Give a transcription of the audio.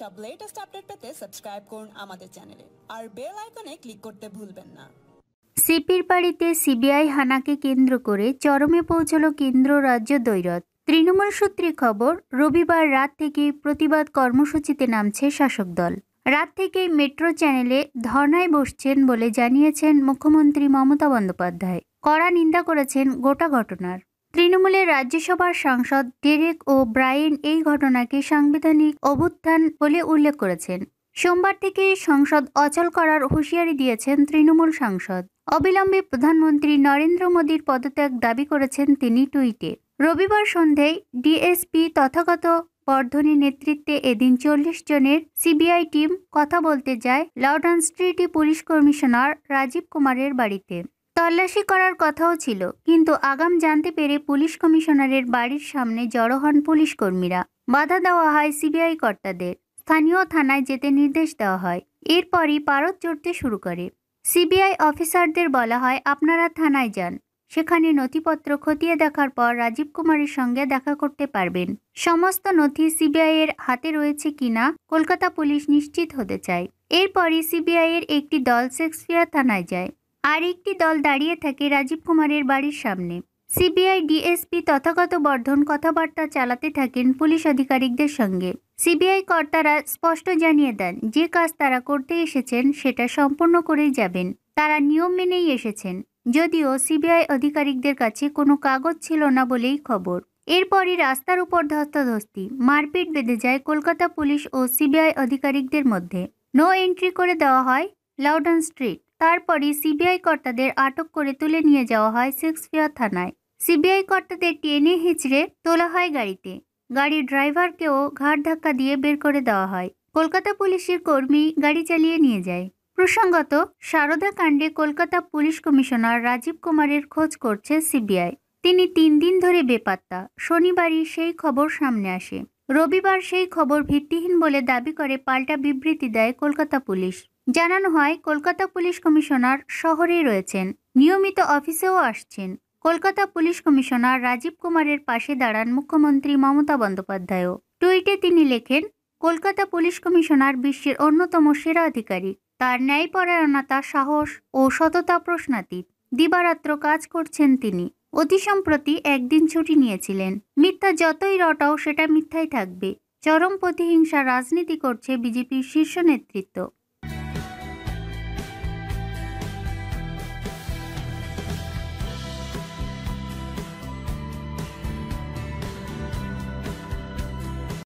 সব latest update পেতে subscribe করুন আমাদের চ্যানেলে আর বেল আইকনে ক্লিক করতে ভুলবেন না সিপির বাড়িতে সিবিআই হানাকে কেন্দ্র করে চরমে পৌঁছল কেন্দ্র রাজ্য দৈরত তৃণমূল সূত্রে খবর রবিবার রাত থেকে প্রতিবাদ কর্মসূচিতে নামছে শাসক দল রাত থেকেই মেট্রো চ্যানেলে ধর্নায় বসছেন বলে জানিয়েছেন মুখ্যমন্ত্রী মমতা বন্দ্যোপাধ্যায় কড়া নিন্দা করেছেন গোটা ঘটনার তৃণমূলের রাজ্যসভার সাংসদ ডেরেক ও ব্রায়েন এই ঘটনাকে সাংবিধানিক অভ্যুত্থান বলে উল্লেখ করেছেন সোমবার থেকে সংসদ অচল করার হুঁশিয়ারি দিয়েছেন তৃণমূল সাংসদ অবিলম্বে প্রধানমন্ত্রী নরেন্দ্র মোদীর পদত্যাগ দাবি করেছেন তিনি টুইটে রবিবার সন্ধ্যায় ডিএসপি তথাগত বর্ধনের নেতৃত্বে এদিন চল্লিশ জনের সিবিআই টিম কথা বলতে যায় লাউডান স্ট্রিটি পুলিশ কমিশনার রাজীব কুমারের বাড়িতে তল্লাশি করার কথাও ছিল কিন্তু আগাম জানতে পেরে পুলিশ কমিশনারের বাড়ির সামনে জড়ো হন পুলিশ কর্মীরা বাধা দেওয়া হয় সিবিআই কর্তাদের স্থানীয় থানায় যেতে নির্দেশ দেওয়া হয় এরপরই পারদ চড়তে শুরু করে সিবিআই অফিসারদের বলা হয় আপনারা থানায় যান সেখানে নথিপত্র খতিয়ে দেখার পর রাজীব কুমারের সঙ্গে দেখা করতে পারবেন সমস্ত নথি সিবিআই এর হাতে রয়েছে কিনা কলকাতা পুলিশ নিশ্চিত হতে চায় এরপরই সিবিআই এর একটি দল শেক্সপিয়ার থানায় যায় আর একটি দল দাঁড়িয়ে থাকে রাজীব কুমারের বাড়ির সামনে সিবিআই ডিএসপি তথাগত বর্ধন কথাবার্তা চালাতে থাকেন পুলিশ আধিকারিকদের সঙ্গে সিবিআই কর্তারা স্পষ্ট জানিয়ে দেন যে কাজ তারা করতে এসেছেন সেটা সম্পূর্ণ করেই যাবেন তারা নিয়ম মেনেই এসেছেন যদিও সিবিআই আধিকারিকদের কাছে কোনো কাগজ ছিল না বলেই খবর এরপরই রাস্তার উপর ধস্তাধস্তি মারপিট বেঁধে যায় কলকাতা পুলিশ ও সিবিআই আধিকারিকদের মধ্যে নো এন্ট্রি করে দেওয়া হয় লাউডন স্ট্রিট তারপরই সিবিআই কর্তাদের আটক করে তুলে নিয়ে যাওয়া হয় শেক্সপিয়ার থানায় সিবিআই কর্তাদের টেনে হিঁচড়ে তোলা হয় গাড়িতে গাড়ির ড্রাইভারকেও ঘাড় ধাক্কা দিয়ে বের করে দেওয়া হয় কলকাতা পুলিশের কর্মী গাড়ি চালিয়ে নিয়ে যায় প্রসঙ্গত সারদা কাণ্ডে কলকাতা পুলিশ কমিশনার রাজীব কুমারের খোঁজ করছে সিবিআই তিনি তিন দিন ধরে বেপাত্তা শনিবারই সেই খবর সামনে আসে রবিবার সেই খবর ভিত্তিহীন বলে দাবি করে পাল্টা বিবৃতি দেয় কলকাতা পুলিশ জানানো হয় কলকাতা পুলিশ কমিশনার শহরেই রয়েছেন নিয়মিত অফিসেও আসছেন কলকাতা পুলিশ কমিশনার রাজীব কুমারের পাশে দাঁড়ান মুখ্যমন্ত্রী মমতা বন্দ্যোপাধ্যায়ও টুইটে তিনি লেখেন কলকাতা পুলিশ কমিশনার বিশ্বের অন্যতম সেরা আধিকারিক তার ন্যায়পরায়ণতা সাহস ও সততা প্রশ্নাতীত দিবারাত্র কাজ করছেন তিনি অতি সম্প্রতি একদিন ছুটি নিয়েছিলেন মিথ্যা যতই রটাও সেটা মিথ্যাই থাকবে চরম প্রতিহিংসা রাজনীতি করছে বিজেপির শীর্ষ নেতৃত্ব